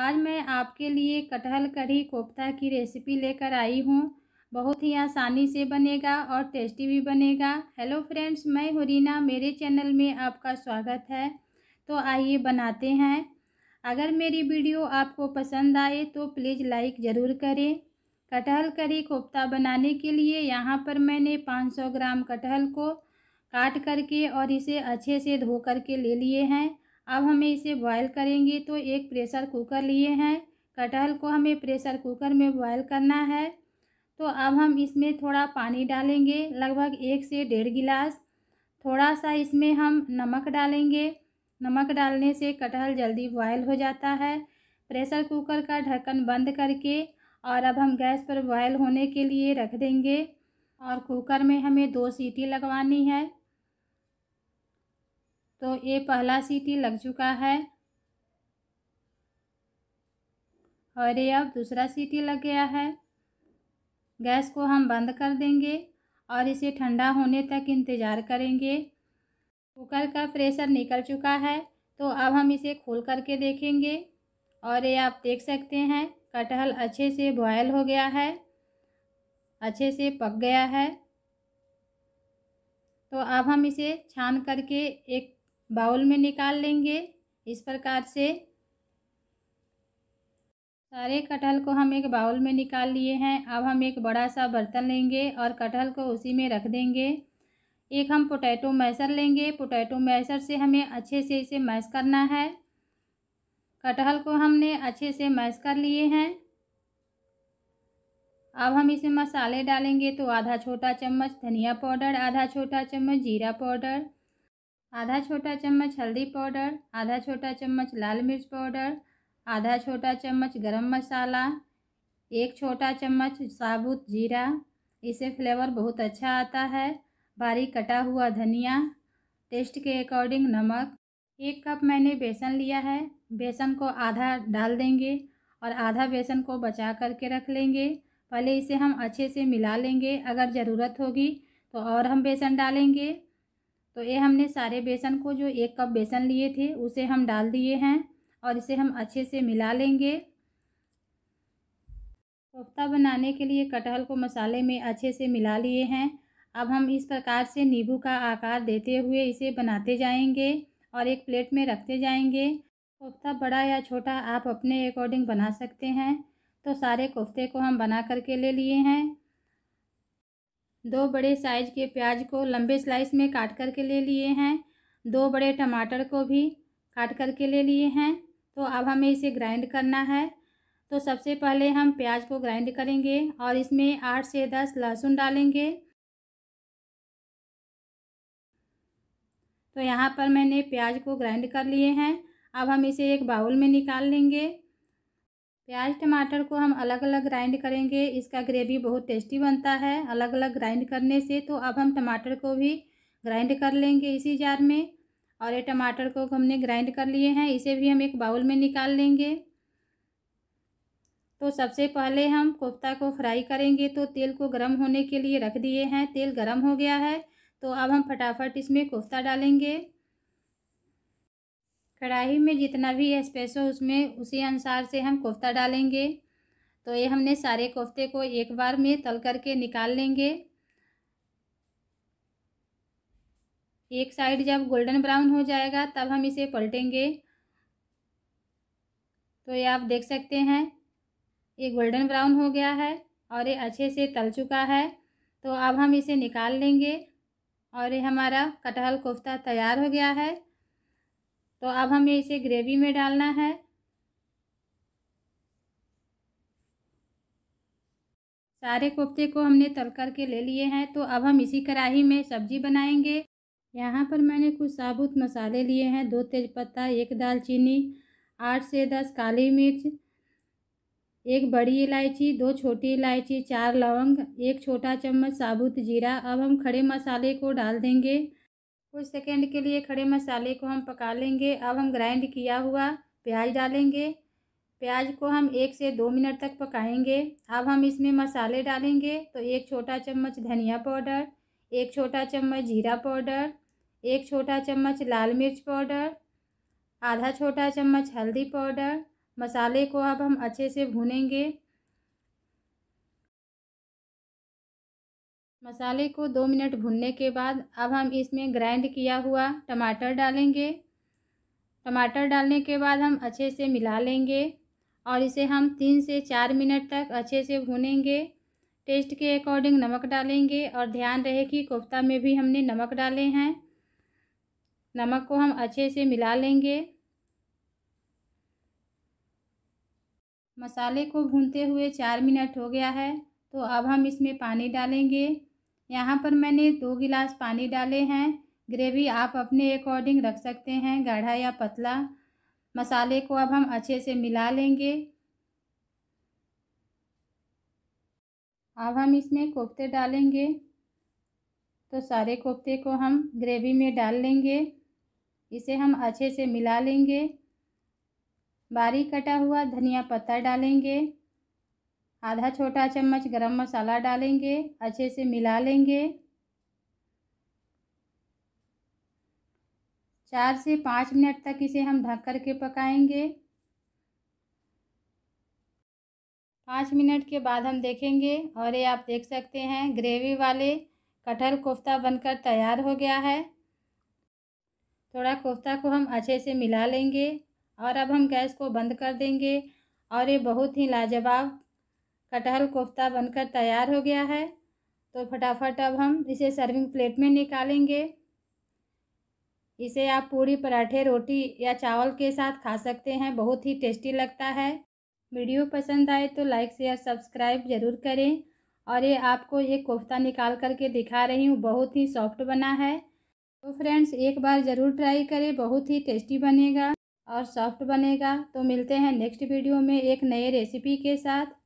आज मैं आपके लिए कटहल कढ़ी कोफ्ता की रेसिपी लेकर आई हूँ बहुत ही आसानी से बनेगा और टेस्टी भी बनेगा हेलो फ्रेंड्स मैं हुरीना मेरे चैनल में आपका स्वागत है तो आइए बनाते हैं अगर मेरी वीडियो आपको पसंद आए तो प्लीज़ लाइक ज़रूर करें कटहल करी कोफ्ता बनाने के लिए यहाँ पर मैंने 500 ग्राम कटहल को काट करके और इसे अच्छे से धो करके ले लिए हैं अब हमें इसे बॉयल करेंगे तो एक प्रेशर कुकर लिए हैं कटहल को हमें प्रेशर कुकर में बॉयल करना है तो अब हम इसमें थोड़ा पानी डालेंगे लगभग एक से डेढ़ गिलास थोड़ा सा इसमें हम नमक डालेंगे नमक डालने से कटहल जल्दी बॉयल हो जाता है प्रेशर कुकर का ढक्कन बंद करके और अब हम गैस पर बॉयल होने के लिए रख देंगे और कुकर में हमें दो सीटी लगवानी है तो ये पहला सीटी लग चुका है और ये अब दूसरा सीटी लग गया है गैस को हम बंद कर देंगे और इसे ठंडा होने तक इंतज़ार करेंगे कुकर का प्रेशर निकल चुका है तो अब हम इसे खोल करके देखेंगे और ये आप देख सकते हैं कटहल अच्छे से बॉयल हो गया है अच्छे से पक गया है तो अब हम इसे छान करके एक बाउल में निकाल लेंगे इस प्रकार से सारे कटहल को हम एक बाउल में निकाल लिए हैं अब हम एक बड़ा सा बर्तन लेंगे और कटहल को उसी में रख देंगे एक हम पोटैटो मैसर लेंगे पोटैटो मैसर से हमें अच्छे से इसे मैश करना है कटहल को हमने अच्छे से मैश कर लिए हैं अब हम इसे मसाले डालेंगे तो आधा छोटा चम्मच धनिया पाउडर आधा छोटा चम्मच जीरा पाउडर आधा छोटा चम्मच हल्दी पाउडर आधा छोटा चम्मच लाल मिर्च पाउडर आधा छोटा चम्मच गरम मसाला एक छोटा चम्मच साबुत जीरा इसे फ्लेवर बहुत अच्छा आता है बारीक कटा हुआ धनिया टेस्ट के अकॉर्डिंग नमक एक कप मैंने बेसन लिया है बेसन को आधा डाल देंगे और आधा बेसन को बचा करके रख लेंगे पहले इसे हम अच्छे से मिला लेंगे अगर ज़रूरत होगी तो और हम बेसन डालेंगे तो ये हमने सारे बेसन को जो एक कप बेसन लिए थे उसे हम डाल दिए हैं और इसे हम अच्छे से मिला लेंगे कोफ्ता बनाने के लिए कटहल को मसाले में अच्छे से मिला लिए हैं अब हम इस प्रकार से नींबू का आकार देते हुए इसे बनाते जाएंगे और एक प्लेट में रखते जाएंगे कोफ्ता बड़ा या छोटा आप अपने अकॉर्डिंग बना सकते हैं तो सारे कोफ्ते को हम बना करके ले लिए हैं दो बड़े साइज के प्याज को लंबे स्लाइस में काट कर के ले लिए हैं दो बड़े टमाटर को भी काट कर के ले लिए हैं तो अब हमें इसे ग्राइंड करना है तो सबसे पहले हम प्याज को ग्राइंड करेंगे और इसमें आठ से दस लहसुन डालेंगे तो यहाँ पर मैंने प्याज को ग्राइंड कर लिए हैं अब हम इसे एक बाउल में निकाल लेंगे प्याज टमाटर को हम अलग अलग ग्राइंड करेंगे इसका ग्रेवी बहुत टेस्टी बनता है अलग अलग ग्राइंड करने से तो अब हम टमाटर को भी ग्राइंड कर लेंगे इसी जार में और ये टमाटर को हमने ग्राइंड कर लिए हैं इसे भी हम एक बाउल में निकाल लेंगे तो सबसे पहले हम कोफ्ता को फ्राई करेंगे तो तेल को गर्म होने के लिए रख दिए हैं तेल गर्म हो गया है तो अब हम फटाफट इसमें कोफ्ता डालेंगे कढ़ाई में जितना भी स्पेस हो उसमें उसी अनुसार से हम कोफ्ता डालेंगे तो ये हमने सारे कोफ्ते को एक बार में तल करके निकाल लेंगे एक साइड जब गोल्डन ब्राउन हो जाएगा तब हम इसे पलटेंगे तो ये आप देख सकते हैं ये गोल्डन ब्राउन हो गया है और ये अच्छे से तल चुका है तो अब हम इसे निकाल लेंगे और ये हमारा कटहल कोफ्ता तैयार हो गया है तो अब हमें इसे ग्रेवी में डालना है सारे कोफ्ते को हमने तल कर के ले लिए हैं तो अब हम इसी कढ़ाई में सब्जी बनाएंगे यहाँ पर मैंने कुछ साबुत मसाले लिए हैं दो तेज़पत्ता एक दालचीनी आठ से दस काली मिर्च एक बड़ी इलायची दो छोटी इलायची चार लवंग एक छोटा चम्मच साबुत जीरा अब हम खड़े मसाले को डाल देंगे कुछ सेकंड के लिए खड़े मसाले को हम पका लेंगे अब हम ग्राइंड किया हुआ प्याज डालेंगे प्याज को हम एक से दो मिनट तक पकाएंगे अब हम इसमें मसाले डालेंगे तो एक छोटा चम्मच धनिया पाउडर एक छोटा चम्मच जीरा पाउडर एक छोटा चम्मच लाल मिर्च पाउडर आधा छोटा चम्मच हल्दी पाउडर मसाले को अब हम अच्छे से भूनेंगे मसाले को दो मिनट भुनने के बाद अब हम इसमें ग्राइंड किया हुआ टमाटर डालेंगे टमाटर डालने के बाद हम अच्छे से मिला लेंगे और इसे हम तीन से चार मिनट तक अच्छे से भूनेंगे टेस्ट के अकॉर्डिंग नमक डालेंगे और ध्यान रहे कि कोफ्ता में भी हमने नमक डाले हैं नमक को हम अच्छे से मिला लेंगे मसाले को भूनते हुए चार मिनट हो गया है तो अब हम इसमें पानी डालेंगे यहाँ पर मैंने दो गिलास पानी डाले हैं ग्रेवी आप अपने अकॉर्डिंग रख सकते हैं गाढ़ा या पतला मसाले को अब हम अच्छे से मिला लेंगे अब हम इसमें कोफ्ते डालेंगे तो सारे कोफ्ते को हम ग्रेवी में डाल लेंगे इसे हम अच्छे से मिला लेंगे बारीक कटा हुआ धनिया पत्ता डालेंगे आधा छोटा चम्मच गरम मसाला डालेंगे अच्छे से मिला लेंगे चार से पाँच मिनट तक इसे हम ढक कर के पकाएंगे पाँच मिनट के बाद हम देखेंगे और ये आप देख सकते हैं ग्रेवी वाले कटहल कोफ्ता बनकर तैयार हो गया है थोड़ा कोफ्ता को हम अच्छे से मिला लेंगे और अब हम गैस को बंद कर देंगे और ये बहुत ही लाजवाब कटहल कोफ्ता बनकर तैयार हो गया है तो फटाफट अब हम इसे सर्विंग प्लेट में निकालेंगे इसे आप पूरी पराठे रोटी या चावल के साथ खा सकते हैं बहुत ही टेस्टी लगता है वीडियो पसंद आए तो लाइक शेयर सब्सक्राइब ज़रूर करें और ये आपको ये कोफ्ता निकाल करके दिखा रही हूँ बहुत ही सॉफ्ट बना है तो फ्रेंड्स एक बार ज़रूर ट्राई करें बहुत ही टेस्टी बनेगा और सॉफ्ट बनेगा तो मिलते हैं नेक्स्ट वीडियो में एक नए रेसिपी के साथ